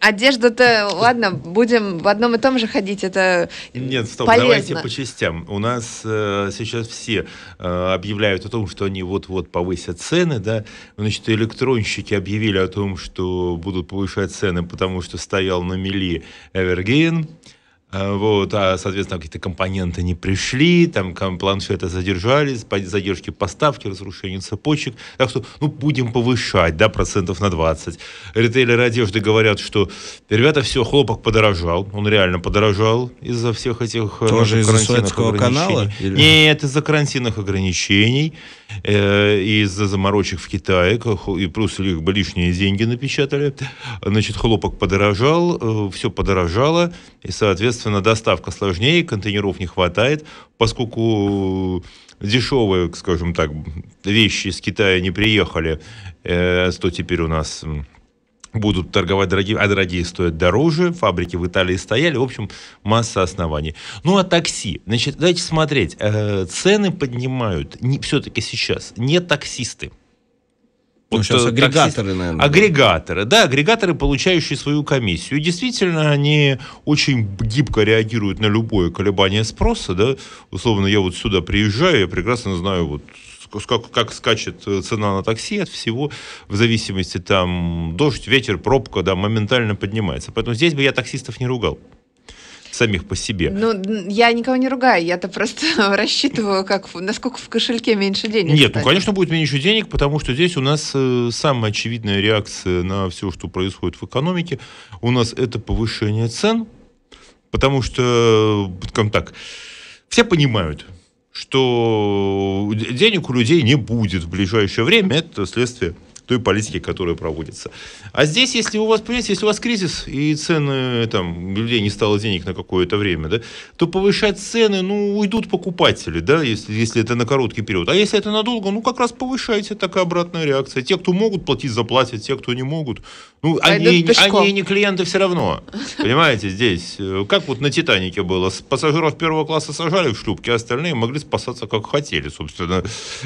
Одежда-то, ладно, будем в одном и том же ходить, это Нет, стоп, полезно. давайте по частям. У нас э, сейчас все э, объявляют о том, что они вот-вот повысят цены, да, значит, электронщики объявили о том, что будут повышать цены, потому что стоял на мели Эвергейн, а, вот, а, соответственно, какие-то компоненты не пришли, там планшеты задержались, задержки поставки, разрушение цепочек, так что, ну, будем повышать, да, процентов на 20. Ритейлеры одежды говорят, что, ребята, все, хлопок подорожал, он реально подорожал из-за всех этих э, Тоже из-за Суэцкого канала? Или... Нет, из-за карантинных ограничений, э, из-за заморочек в Китае, и плюс у них лишние деньги напечатали, значит, хлопок подорожал, э, все подорожало, и, соответственно, Соответственно, доставка сложнее, контейнеров не хватает, поскольку дешевые, скажем так, вещи из Китая не приехали, э, теперь у нас будут торговать дорогие, а дорогие стоят дороже, фабрики в Италии стояли, в общем, масса оснований. Ну, а такси, значит, давайте смотреть, э, цены поднимают не, все-таки сейчас не таксисты, ну, вот, сейчас э, агрегаторы, таксист... наверное. Агрегаторы, да, агрегаторы, получающие свою комиссию. И действительно, они очень гибко реагируют на любое колебание спроса. Да? Условно, я вот сюда приезжаю, я прекрасно знаю, вот как, как скачет э, цена на такси от всего, в зависимости там дождь, ветер, пробка, да, моментально поднимается. Поэтому здесь бы я таксистов не ругал самих по себе. Ну, я никого не ругаю, я-то просто рассчитываю, как, насколько в кошельке меньше денег. Нет, ну, конечно, будет меньше денег, потому что здесь у нас э, самая очевидная реакция на все, что происходит в экономике, у нас это повышение цен, потому что, э, скажем так, все понимают, что денег у людей не будет в ближайшее время, это следствие той политики, которая проводится. А здесь, если у вас, понимаете, если у вас кризис и цены, там, людей не стало денег на какое-то время, да, то повышать цены, ну, уйдут покупатели, да, если, если это на короткий период. А если это надолго, ну, как раз повышайте, такая обратная реакция. Те, кто могут платить, заплатят, те, кто не могут, ну, они, они не клиенты все равно, понимаете, здесь. Э, как вот на «Титанике» было, пассажиров первого класса сажали в шлюпки, а остальные могли спасаться как хотели, собственно,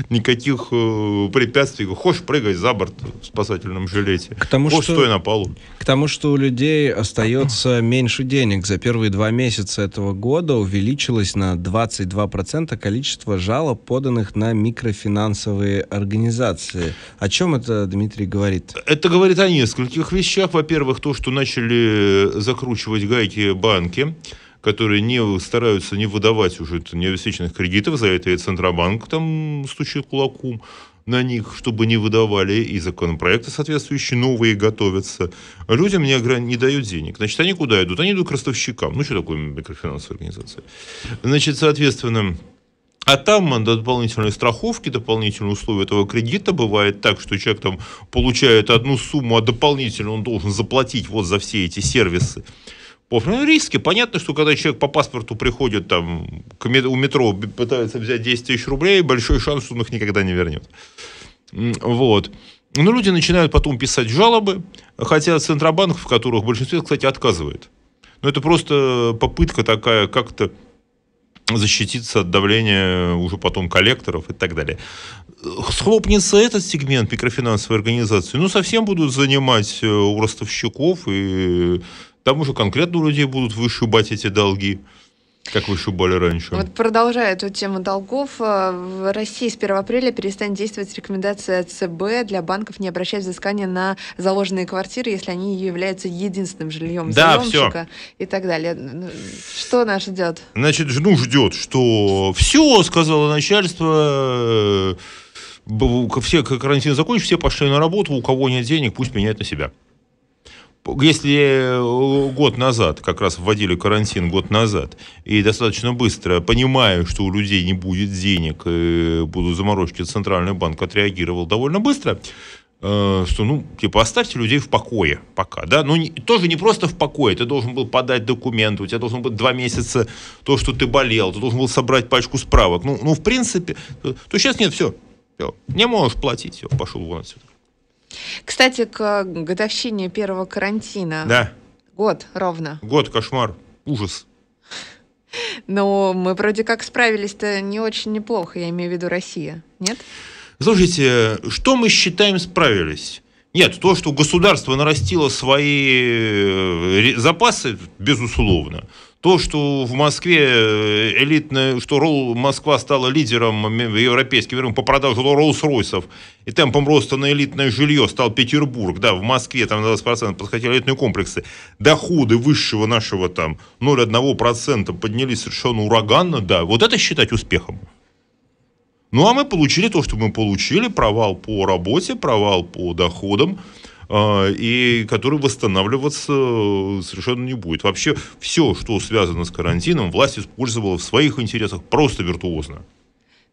никаких э, препятствий. Хочешь, прыгать за борт, в спасательном жилете. К тому, Постой что, на полу. К тому, что у людей остается меньше денег. За первые два месяца этого года увеличилось на 22% количество жалоб, поданных на микрофинансовые организации. О чем это, Дмитрий, говорит? Это говорит о нескольких вещах. Во-первых, то, что начали закручивать гайки банки которые не стараются не выдавать уже необеспеченных кредитов, за это и Центробанк там стучит кулаком на них, чтобы не выдавали, и законопроекты соответствующие новые готовятся. Людям не, ограни- не дают денег. Значит, они куда идут? Они идут к ростовщикам. Ну, что такое микрофинансовая организация? Значит, соответственно, а там до дополнительной страховки, дополнительные условия этого кредита бывает так, что человек там получает одну сумму, а дополнительно он должен заплатить вот за все эти сервисы. Ну, риски. Понятно, что когда человек по паспорту приходит там, к мет- у метро, пытается взять 10 тысяч рублей, большой шанс, что он их никогда не вернет. Вот. Но люди начинают потом писать жалобы, хотя Центробанк, в которых большинстве, кстати, отказывает. Но ну, это просто попытка такая как-то защититься от давления уже потом коллекторов и так далее. Схлопнется этот сегмент микрофинансовой организации, ну, совсем будут занимать э, у ростовщиков, и там уже конкретно у людей будут вышибать эти долги. Как вы еще раньше? Вот продолжая эту тему долгов, э, в России с 1 апреля перестанет действовать рекомендация ЦБ для банков не обращать взыскания на заложенные квартиры, если они являются единственным жильем да, заемщика все. и так далее. Что нас ждет? Значит, ну ждет, что все, сказала начальство, э, все как карантин закончится, все пошли на работу, у кого нет денег, пусть меняет на себя. Если э, год назад, как раз вводили карантин год назад, и достаточно быстро, понимая, что у людей не будет денег, э, будут заморочки, Центральный банк отреагировал довольно быстро, э, что, ну, типа, оставьте людей в покое пока, да, ну, не, тоже не просто в покое, ты должен был подать документы, у тебя должен быть два месяца то, что ты болел, ты должен был собрать пачку справок, ну, ну в принципе, то сейчас нет, все, все, не можешь платить, все, пошел вон отсюда. Кстати, к годовщине первого карантина. Да. Год ровно. Год, кошмар, ужас. Но ну, мы вроде как справились-то не очень неплохо, я имею в виду Россия, нет? Слушайте, что мы считаем справились? Нет, то, что государство нарастило свои э, запасы, безусловно. То, что в Москве э, элитная, что Ролл, Москва стала лидером европейским рынком по продаже Роллс-Ройсов, и темпом роста на элитное жилье стал Петербург, да, в Москве там на 20% подхватили элитные комплексы, доходы высшего нашего там 0,1% поднялись совершенно ураганно, да, вот это считать успехом. Ну, а мы получили то, что мы получили, провал по работе, провал по доходам, а, и который восстанавливаться э, совершенно не будет. Вообще все, что связано с карантином, власть использовала в своих интересах просто виртуозно.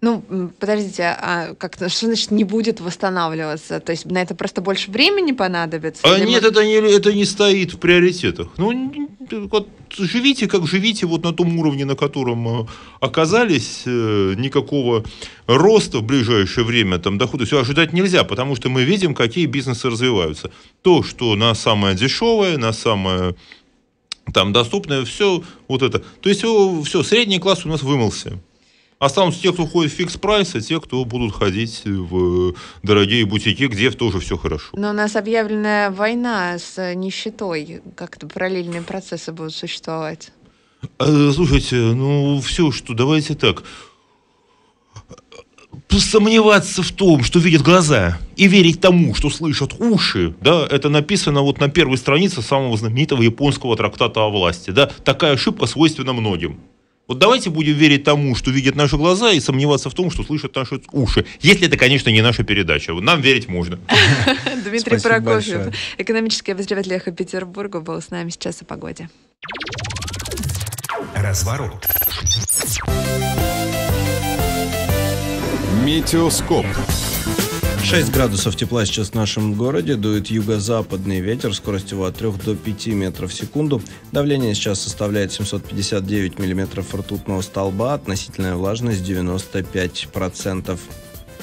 Ну, подождите, а как что значит не будет восстанавливаться? То есть на это просто больше времени понадобится? А нет, мы... это, не, это не стоит в приоритетах. Ну, вот живите, как живите вот на том уровне, на котором э, оказались, э, никакого роста в ближайшее время там дохода все ожидать нельзя, потому что мы видим, какие бизнесы развиваются. То, что на самое дешевое, на самое там доступное, все вот это. То есть все, средний класс у нас вымылся. Останутся те, кто ходит в фикс-прайс, а те, кто будут ходить в э, дорогие бутики, где тоже все хорошо. Но у нас объявленная война с э, нищетой. Как-то параллельные процессы будут существовать. Э, слушайте, ну все, что давайте так. Сомневаться в том, что видят глаза, и верить тому, что слышат уши, да, это написано вот на первой странице самого знаменитого японского трактата о власти, да, такая ошибка свойственна многим. Вот давайте будем верить тому, что видят наши глаза, и сомневаться в том, что слышат наши уши. Если это, конечно, не наша передача. Нам верить можно. Дмитрий Прокофьев, экономический обозреватель «Эхо Петербурга», был с нами сейчас о погоде. Разворот. Метеоскоп. 6 градусов тепла сейчас в нашем городе. Дует юго-западный ветер скоростью от 3 до 5 метров в секунду. Давление сейчас составляет 759 миллиметров ртутного столба. Относительная влажность 95%.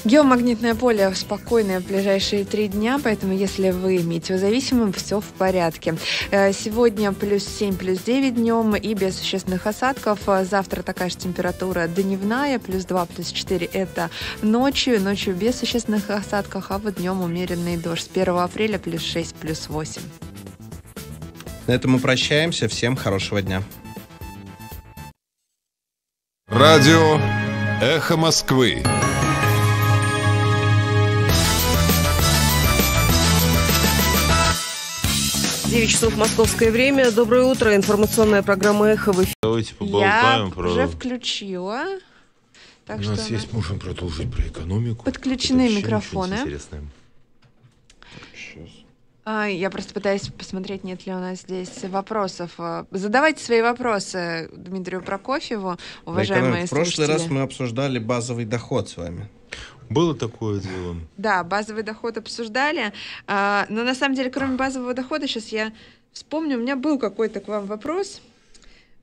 Геомагнитное поле спокойное в ближайшие три дня, поэтому если вы метеозависимым, все в порядке. Э, сегодня плюс 7, плюс 9 днем и без существенных осадков. Э, завтра такая же температура дневная, плюс 2, плюс 4 это ночью, ночью без существенных осадков, а вот днем умеренный дождь. С 1 апреля плюс 6, плюс 8. На этом мы прощаемся. Всем хорошего дня. Радио «Эхо Москвы». 9 часов московское время. Доброе утро. Информационная программа «Эхо» в эфире. Давайте поболтаем Я про... уже включила. Так У что нас она... есть, можем продолжить про экономику. Подключены микрофоны. Сейчас. А, я просто пытаюсь посмотреть, нет ли у нас здесь вопросов. А, задавайте свои вопросы Дмитрию Прокофьеву, уважаемые Виктор, В прошлый слушатели. раз мы обсуждали базовый доход с вами. Было такое дело. Да, базовый доход обсуждали. А, но на самом деле, кроме базового дохода, сейчас я вспомню, у меня был какой-то к вам вопрос.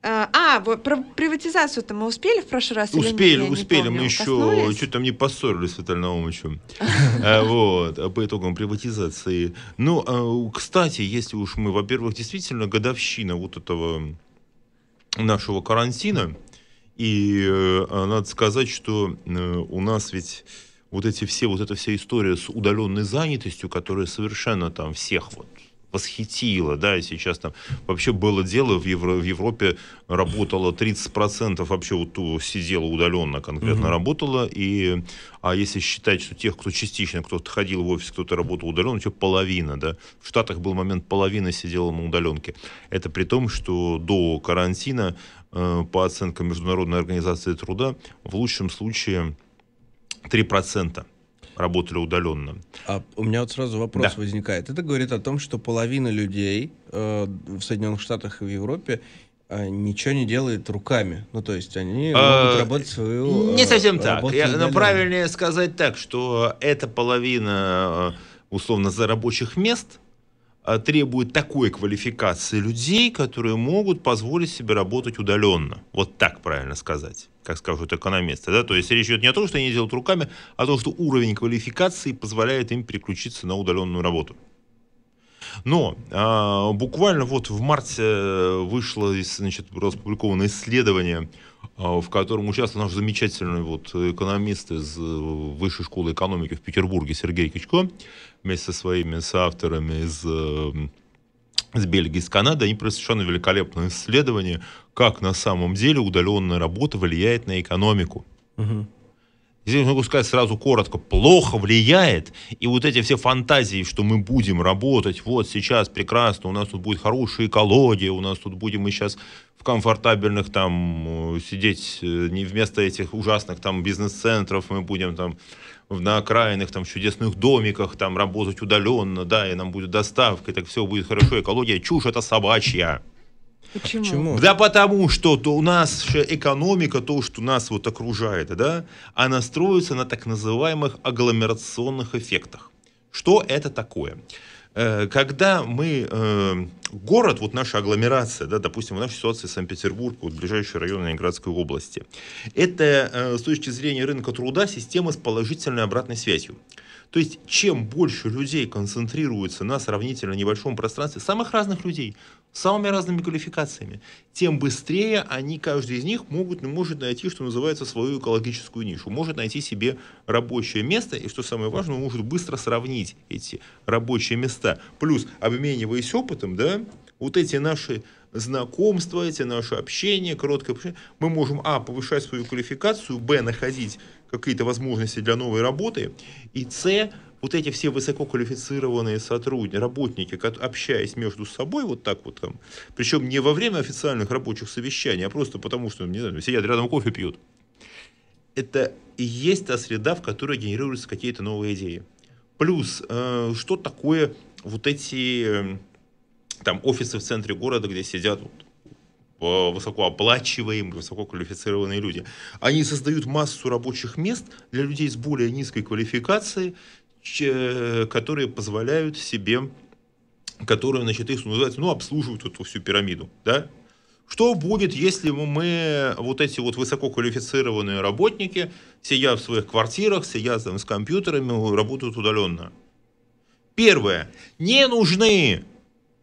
А, а вот про приватизацию-то мы успели в прошлый раз? Успели, или успели. Помню, мы еще что-то там не поссорились с Виталием Наумовичем. А, вот, по итогам приватизации. Ну, кстати, если уж мы, во-первых, действительно годовщина вот этого нашего карантина, и э, надо сказать, что э, у нас ведь вот эти все, вот эта вся история с удаленной занятостью, которая совершенно там всех вот восхитила, да, и сейчас там вообще было дело, в, Евро, в Европе работало 30% вообще вот сидела удаленно конкретно угу. работала, и, а если считать, что тех, кто частично, кто-то ходил в офис, кто-то работал удаленно, то половина, да, в Штатах был момент, половина сидела на удаленке, это при том, что до карантина, э, по оценкам Международной организации труда, в лучшем случае 3% работали удаленно. А у меня вот сразу вопрос да. возникает. Это говорит о том, что половина людей э, в Соединенных Штатах и в Европе э, ничего не делает руками. Ну, то есть они а, могут работать свою... Не э, совсем так. Я, но ну, правильнее сказать так, что эта половина, э, условно, за рабочих мест – Э, требует такой квалификации людей, которые могут позволить себе работать удаленно. Вот так правильно сказать, как скажут экономисты. Да? То есть речь идет не о том, что они делают руками, а о том, что уровень квалификации позволяет им переключиться на удаленную работу. Но э, буквально вот в марте э, вышло, значит, было опубликовано исследование, э, в котором участвовал наш замечательный вот экономист из э, Высшей школы экономики в Петербурге Сергей Кичко, вместе со своими соавторами из из эм, Бельгии, из Канады, они провели совершенно великолепное исследование, как на самом деле удаленная работа влияет на экономику. Угу. Здесь могу сказать сразу коротко, плохо влияет, и вот эти все фантазии, что мы будем работать, вот сейчас прекрасно, у нас тут будет хорошая экология, у нас тут будем мы сейчас в комфортабельных там э, сидеть, э, не вместо этих ужасных там бизнес-центров мы будем там на окраинах, там, в чудесных домиках, там, работать удаленно, да, и нам будет доставка, и так все будет хорошо, экология, чушь это собачья. Почему? Да потому что то у нас же экономика, то, что нас вот окружает, да, она строится на так называемых агломерационных эффектах. Что это такое? Э, когда мы э, город, вот наша агломерация, да, допустим, в нашей ситуации Санкт-Петербург, вот ближайший район Ленинградской области, это э, с точки зрения рынка труда система с положительной обратной связью. То есть, чем больше людей концентрируется на сравнительно небольшом пространстве, самых разных людей, самыми разными квалификациями, тем быстрее они, каждый из них, могут, может найти, что называется, свою экологическую нишу, может найти себе рабочее место, и, что самое важное, может быстро сравнить эти рабочие места. Плюс, обмениваясь опытом, да, вот эти наши знакомства, эти наши общения, короткое общение, мы можем, а, повышать свою квалификацию, б, находить какие-то возможности для новой работы, и, с, вот эти все высококвалифицированные сотрудники, работники, общаясь между собой вот так вот там, причем не во время официальных рабочих совещаний, а просто потому, что, не знаю, сидят рядом кофе пьют, это и есть та среда, в которой генерируются какие-то новые идеи. Плюс, э, что такое вот эти э, там офисы в центре города, где сидят вот, э, высокооплачиваемые, высококвалифицированные люди. Они создают массу рабочих мест для людей с более низкой квалификацией, Э, которые позволяют себе, которые, значит, их ну, называется, ну, обслуживают эту всю пирамиду, да? Что будет, если мы, вот эти вот высококвалифицированные работники, сидя в своих квартирах, сидя там с компьютерами, работают удаленно? Первое. Не нужны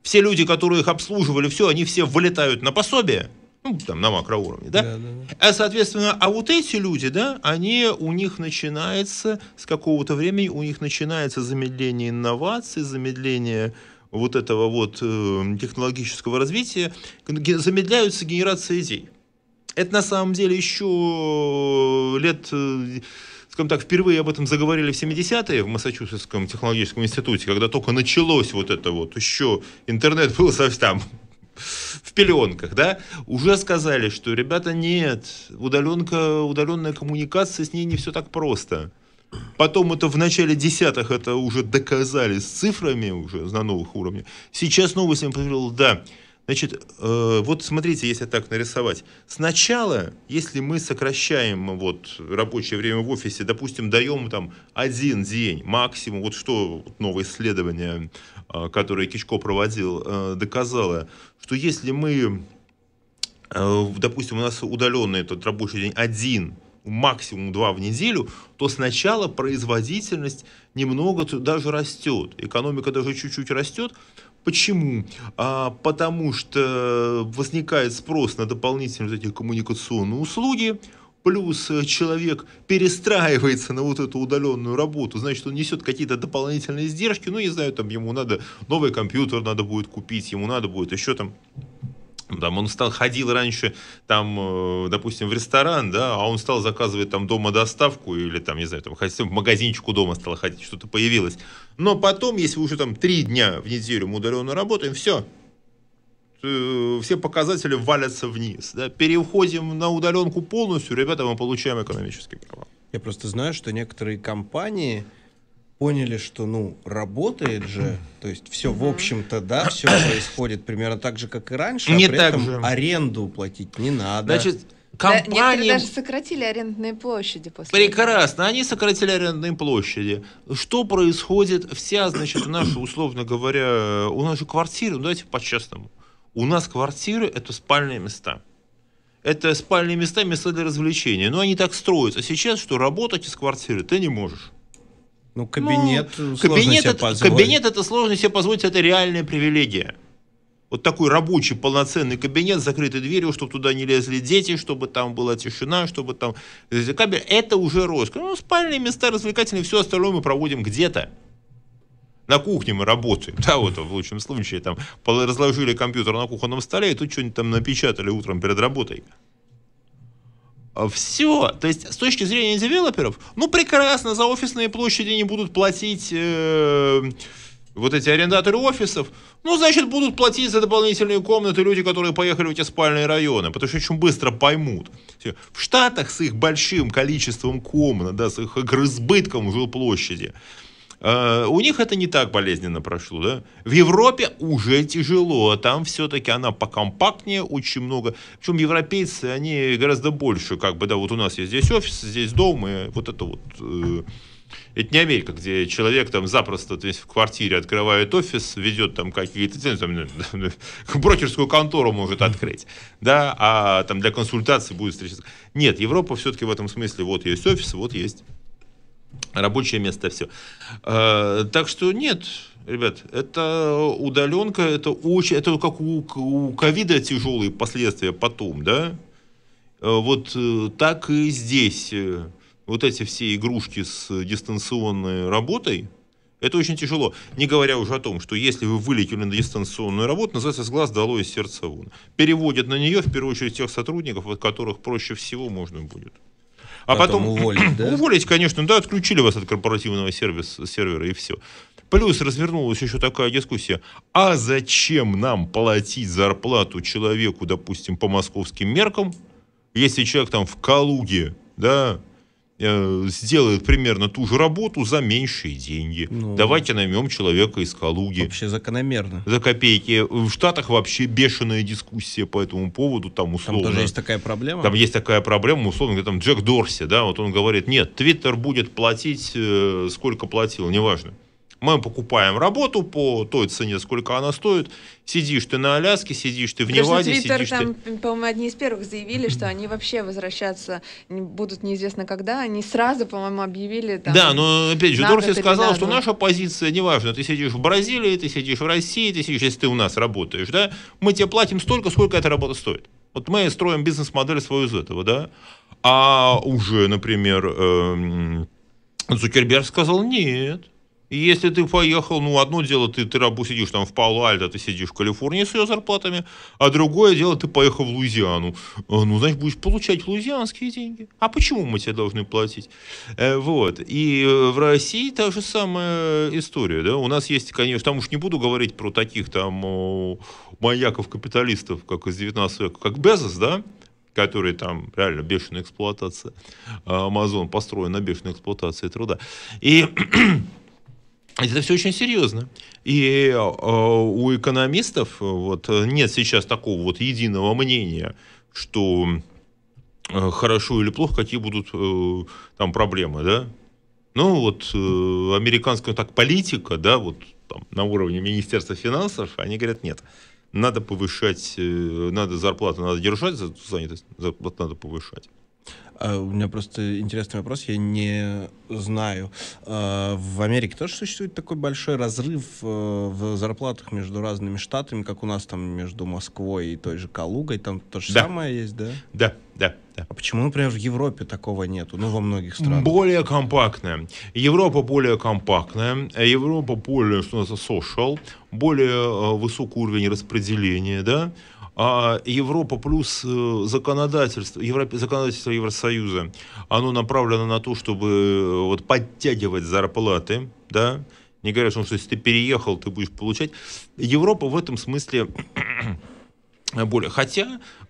все люди, которые их обслуживали, все, они все вылетают на пособие – ну, там, на макроуровне, да? Да, да, да? А, соответственно, а вот эти люди, да, они, у них начинается, с какого-то времени у них начинается замедление инноваций, замедление вот этого вот э, технологического развития, замедляются генерации идей. Это на самом деле еще лет... Э, скажем так, впервые об этом заговорили в 70-е в Массачусетском технологическом институте, когда только началось вот это вот, еще интернет был совсем там в пеленках, да, уже сказали, что, ребята, нет, удаленка, удаленная коммуникация, с ней не все так просто. Потом это в начале десятых это уже доказали с цифрами уже на новых уровнях. Сейчас новость я повторил, да, Значит, э, вот смотрите, если так нарисовать. Сначала, если мы сокращаем вот рабочее время в офисе, допустим, даем там один день максимум, вот что новое исследование, э, которое Кичко проводил, э, доказало, что если мы, э, допустим, у нас удаленный этот рабочий день один, максимум два в неделю, то сначала производительность немного даже растет, экономика даже чуть-чуть растет, Почему? А, потому что возникает спрос на дополнительные вот эти коммуникационные услуги, плюс э, человек перестраивается на вот эту удаленную работу, значит, он несет какие-то дополнительные издержки, ну, не знаю, там ему надо новый компьютер надо будет купить, ему надо будет еще там там он стал, ходил раньше, там, э, допустим, в ресторан, да, а он стал заказывать там дома доставку или там, не знаю, там, в магазинчику дома стал ходить, что-то появилось. Но потом, если уже там три дня в неделю мы удаленно работаем, все, э, все показатели валятся вниз. Да? Переходим на удаленку полностью, ребята, мы получаем экономический провал. Я просто знаю, что некоторые компании, поняли, что, ну, работает же, то есть все, в общем-то, да, все происходит примерно так же, как и раньше, а не а при так этом же. аренду платить не надо. Значит, компаниям... Да, даже сократили арендные площади после Прекрасно, этого. они сократили арендные площади. Что происходит? Вся, значит, наша, условно говоря, у нас же квартиры, ну, давайте по-честному, у нас квартиры — это спальные места это спальные места, места для развлечения. Но они так строятся сейчас, что работать из квартиры ты не можешь. Ну, кабинет ну, кабинет, это, кабинет это сложно себе позволить, это реальная привилегия. Вот такой рабочий полноценный кабинет с закрытой дверью, чтобы туда не лезли дети, чтобы там была тишина, чтобы там... Это уже роскошь. Ну, спальные места развлекательные, все остальное мы проводим где-то. На кухне мы работаем, да, вот в лучшем случае, там, разложили компьютер на кухонном столе, и тут что-нибудь там напечатали утром перед работой. Э, Все. То есть, с точки зрения девелоперов, ну, прекрасно, за офисные площади не будут платить э, вот эти арендаторы офисов. Ну, значит, будут платить за дополнительные комнаты люди, которые поехали в эти спальные районы, потому что очень быстро поймут. Все. В Штатах с их большим количеством комнат, да, с их избытком жилплощади, площади Э, у них это не так болезненно прошло, да? В Европе уже тяжело, а там все-таки она покомпактнее, очень много. Причем европейцы, они гораздо больше, как бы, да, вот у нас есть здесь офис, здесь дом, и вот это вот... Э, это не Америка, где человек там запросто то есть, в квартире открывает офис, ведет там какие-то там, ну, ну, брокерскую контору может открыть, да, а там для консультации будет встречаться. Нет, Европа все-таки в этом смысле вот есть офис, вот есть рабочее место, все. Э, так что нет, ребят, это удаленка, это очень, это как у ковида тяжелые последствия потом, да? Э, вот э, так и здесь э, вот эти все игрушки с дистанционной работой, это очень тяжело. Не говоря уже о том, что если вы вылетели на дистанционную работу, называется «с глаз дало из сердца вон». Переводят на нее, в первую очередь, тех сотрудников, от которых проще всего можно будет а потом, потом уволить, да? Уволить, конечно, да, отключили вас от корпоративного сервиса, сервера и все. Плюс развернулась еще такая дискуссия, а зачем нам платить зарплату человеку, допустим, по московским меркам, если человек там в Калуге, да, Э, сделает примерно ту же работу за меньшие деньги. Ну, Давайте наймем человека из Калуги. Вообще закономерно. За копейки. В Штатах вообще бешеная дискуссия по этому поводу. Там условно... Там тоже есть такая проблема? Там есть такая проблема, условно Где там Джек Дорси, да, вот он говорит, нет, Твиттер будет платить, э, сколько платил, неважно. Мы покупаем работу по той цене, сколько она стоит. Сидишь ты на Аляске, сидишь ты в Потому Неваде, Twitter сидишь там, ты... по-моему, одни из первых заявили, что они вообще возвращаться будут неизвестно когда. Они сразу, по-моему, объявили... Там, да, но, опять же, Дорси сказал, что ну. наша позиция, неважно, ты сидишь в Бразилии, ты сидишь в России, ты сидишь, если ты у нас работаешь, да, мы тебе платим столько, сколько эта работа стоит. Вот мы строим бизнес-модель свою из этого, да. А уже, например, Зукерберг эм, сказал, нет, и если ты поехал, ну, одно дело, ты, ты рабу сидишь там в Пало-Альто, ты сидишь в Калифорнии с ее зарплатами, а другое дело, ты поехал в Луизиану. А, ну, значит, будешь получать луизианские деньги. А почему мы тебе должны платить? Э, вот. И э, в России та же самая история, да? У нас есть, конечно, там уж не буду говорить про таких там маньяков-капиталистов, как из 19 века, как Безос, да? которые там реально бешеная эксплуатация. Э, Амазон построен на бешеной эксплуатации труда. И Это все очень серьезно. И э, у экономистов э, вот, э, нет сейчас такого вот единого мнения, что э, хорошо или плохо, какие будут э, там проблемы, да? Ну, вот э, американская так политика, да, вот там, на уровне Министерства финансов, они говорят, нет, надо повышать, э, надо зарплату, надо держать за занятость, зарплату надо повышать. А, у меня просто интересный вопрос, я не знаю. А, в Америке тоже существует такой большой разрыв э, в зарплатах между разными штатами, как у нас там между Москвой и той же Калугой, там то же да. самое есть, да? Да, да. Да. А почему, например, в Европе такого нету? Ну, во многих странах. Более компактная. Европа более компактная. Европа более, что называется, social. Более э, высокий уровень распределения, да а Европа плюс э, законодательство, Европе, законодательство Евросоюза, оно направлено на то, чтобы э, вот подтягивать зарплаты, да, не говоря о том, что если ты переехал, ты будешь получать. Европа в этом смысле более. Хотя э,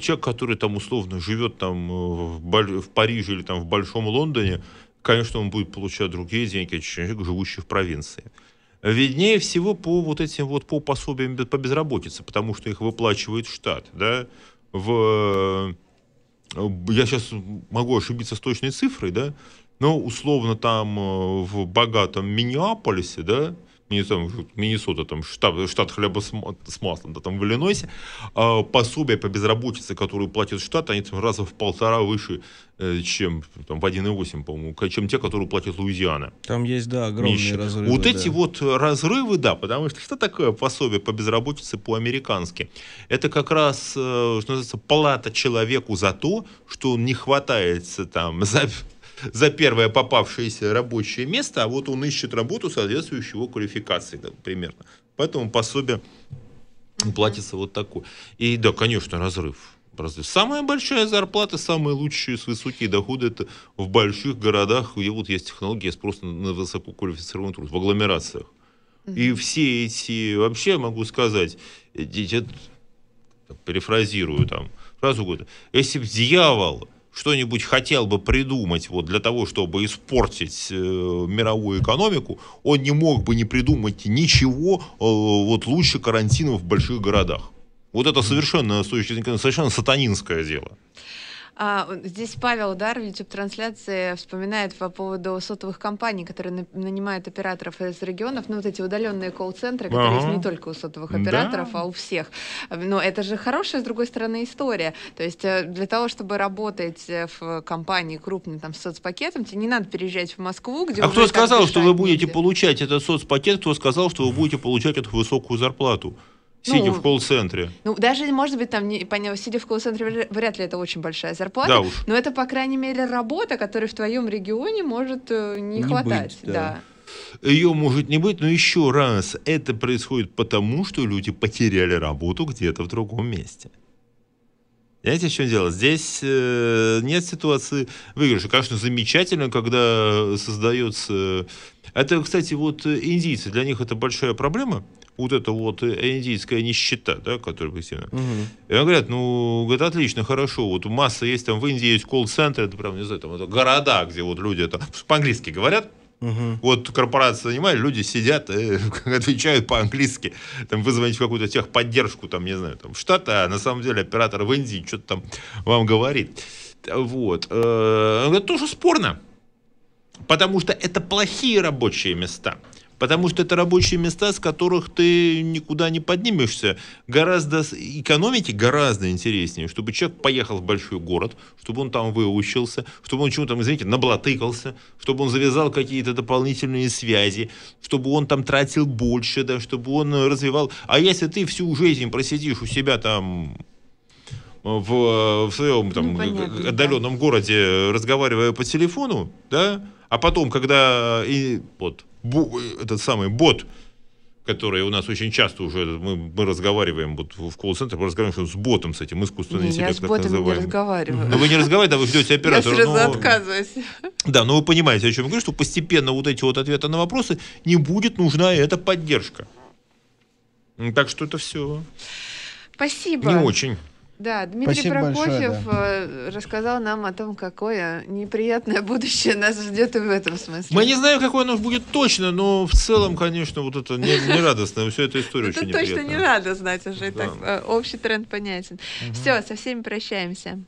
человек, который там условно живет там э, в, в Париже или там в Большом Лондоне, конечно, он будет получать другие деньги, чем человек, живущий в провинции виднее всего по вот этим вот по пособиям по безработице, потому что их выплачивает штат, да, в я сейчас могу ошибиться с точной цифрой, да, но условно там э, в богатом Миннеаполисе, да, не Миннесота, там, штат, штат хлеба с, маслом, да, там, в Иллинойсе, а пособие по безработице, которую платит штат, они там раза в полтора выше, э, чем там, в 1,8, по-моему, чем те, которые платят Луизиана. Там есть, да, огромные Нищие. разрывы. Вот да. эти вот разрывы, да, потому что что такое пособие по безработице по-американски? Это как раз, э, что называется, плата человеку за то, что он не хватается там за за первое попавшееся рабочее место, а вот он ищет работу, соответствующую его квалификации да, примерно. Поэтому пособие платится вот такое. И да, конечно, разрыв. разрыв. Самая большая зарплата, самые лучшие с высокие доходы это в больших городах, где вот есть технология спроса на высококвалифицированный труд, в агломерациях. И все эти, вообще могу сказать, перефразирую там, сразу говорю, если бы дьявол что-нибудь хотел бы придумать вот для того, чтобы испортить э, мировую экономику, он не мог бы не придумать ничего э, вот лучше карантина в больших городах. Вот это совершенно, с точки зрения, совершенно сатанинское дело. А, здесь Павел Удар в YouTube-трансляции вспоминает по поводу сотовых компаний, которые нанимают операторов из регионов, ну вот эти удаленные колл-центры, которые ага. есть не только у сотовых операторов, да. а у всех. Но это же хорошая, с другой стороны, история. То есть э, для того, чтобы работать э, в компании крупной там, с соцпакетом, тебе не надо переезжать в Москву, где... А кто сказал, что вы будете получать этот соцпакет, кто сказал, что вы будете получать эту высокую зарплату? Сидя ну, в колл-центре. Ну, даже, может быть, там, не, понял, сидя в колл-центре, вряд ли это очень большая зарплата. Да уж. Но это, по крайней мере, работа, которой в твоем регионе может э, не, не хватать. Быть, да. да. Ее может не быть, но еще раз, это происходит потому, что люди потеряли работу где-то в другом месте. Знаете, в чем дело? Здесь э, нет ситуации выигрыша. Конечно, замечательно, когда создается... Это, кстати, вот э, индийцы, для них это большая проблема – вот это вот э, индийская нищета, да, которая постепенно. Угу. И они говорят, ну, говорят, отлично, хорошо, вот масса есть там в Индии, есть колл-центр, это прям, не знаю, там это города, где вот люди это по-английски говорят, Угу. Вот корпорация занимает, люди сидят, э, отвечают по-английски. Там вызвонить какую-то техподдержку, там, не знаю, там, штата, а на самом деле оператор в Индии что-то там вам говорит. Э, вот. Это тоже спорно. Потому что это плохие рабочие места потому что это рабочие места, с которых ты никуда не поднимешься. Гораздо экономики гораздо интереснее, чтобы человек поехал в большой город, чтобы он там выучился, чтобы он чему-то, извините, наблатыкался, чтобы он завязал какие-то дополнительные связи, чтобы он там тратил больше, да, чтобы он развивал. А если ты всю жизнь просидишь у себя там э, в, э, в своем там, ну, понятно, отдаленном да. городе, разговаривая по телефону, да, а потом, когда и вот этот самый бот, который у нас очень часто уже мы, мы разговариваем вот в колл-центре, мы разговариваем с ботом, с этим искусственным интеллектом. Я с ботом называем. не разговариваю. Но ну, вы не разговариваете, да, вы ждете оператора. Я сразу отказываюсь. Да, но вы понимаете, о чем я говорю, что постепенно вот эти вот ответы на вопросы не будет нужна эта поддержка. Так что это все. Спасибо. Не очень. Да, Дмитрий Спасибо Прокофьев большое, да. Э, рассказал нам о том, какое неприятное будущее нас ждет и в этом смысле. Мы не знаем, какое оно будет точно, но в целом, конечно, вот это не, не радостно. Всю эту историю очень неприятно. Это точно не надо знать уже. Общий тренд понятен. Все, со всеми прощаемся.